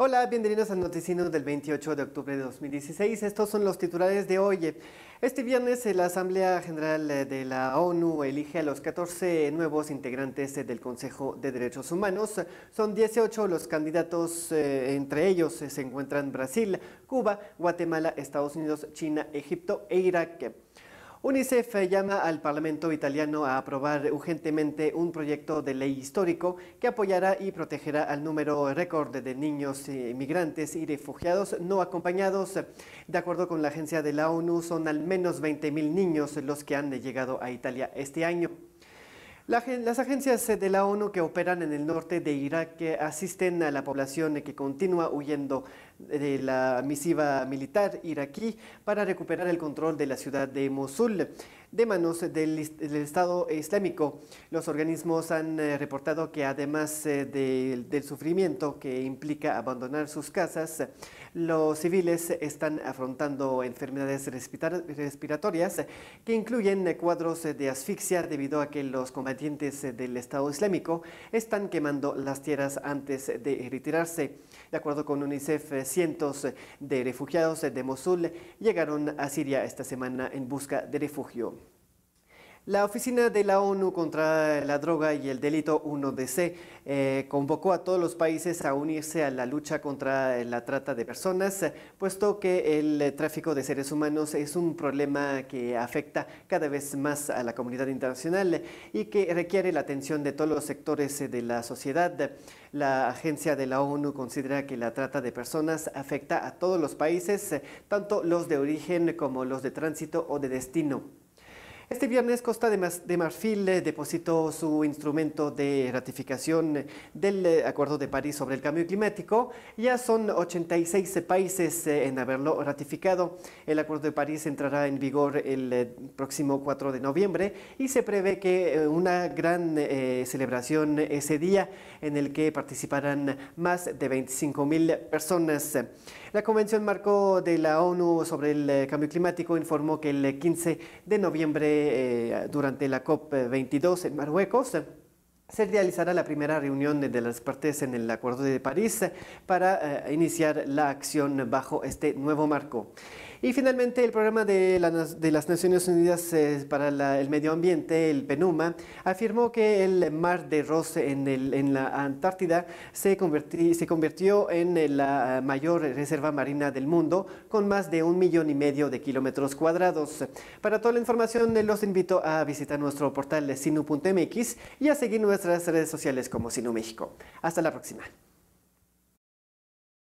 Hola, bienvenidos a Noticino del 28 de octubre de 2016. Estos son los titulares de hoy. Este viernes la Asamblea General de la ONU elige a los 14 nuevos integrantes del Consejo de Derechos Humanos. Son 18 los candidatos, eh, entre ellos se encuentran Brasil, Cuba, Guatemala, Estados Unidos, China, Egipto e Irak. UNICEF llama al Parlamento italiano a aprobar urgentemente un proyecto de ley histórico que apoyará y protegerá al número récord de niños inmigrantes eh, y refugiados no acompañados. De acuerdo con la agencia de la ONU, son al menos 20.000 niños los que han llegado a Italia este año. Las agencias de la ONU que operan en el norte de Irak asisten a la población que continúa huyendo de la misiva militar iraquí para recuperar el control de la ciudad de Mosul de manos del, Estado Islámico. Los organismos han eh, reportado que además eh, del sufrimiento que implica abandonar sus casas, los civiles están afrontando enfermedades respiratorias que incluyen cuadros de asfixia debido a que los combatientes del Estado Islámico están quemando las tierras antes de retirarse. De acuerdo con UNICEF, cientos eh, de refugiados eh, de Mosul llegaron a Siria esta semana en busca de refugio. La Oficina de la ONU contra la Droga y el Delito 1DC eh, convocó a todos los países a unirse a la lucha contra la trata de personas, puesto que el tráfico de seres humanos es un problema que afecta cada vez más a la comunidad internacional y que requiere la atención de todos los sectores de la sociedad. La agencia de la ONU considera que la trata de personas afecta a todos los países, tanto los de origen como los de tránsito o de destino. Este viernes Costa de Marfil eh, depositó su instrumento de ratificación del eh, Acuerdo de París sobre el Cambio Climático. Ya son 86 países eh, en haberlo ratificado. El Acuerdo de París entrará en vigor el próximo 4 de noviembre y se prevé que una gran celebración ese día en el que participarán más de 25 mil personas. La Convención Marco de la ONU sobre el Cambio Climático informó que el 15 de noviembre eh, durante la COP22 en Marruecos, se realizará la primera reunión de las partes en el Acuerdo de París para eh, iniciar la acción bajo este nuevo marco. Y finalmente el programa de, las Naciones Unidas eh, para el Medio Ambiente, el PENUMA, afirmó que el mar de Ross en, la Antártida se, se convirtió en eh, la mayor reserva marina del mundo, con más de un millón y medio de kilómetros cuadrados. Para toda la información eh, los invito a visitar nuestro portal sinu.mx y a seguir nuestras redes sociales como Sinu México. Hasta la próxima.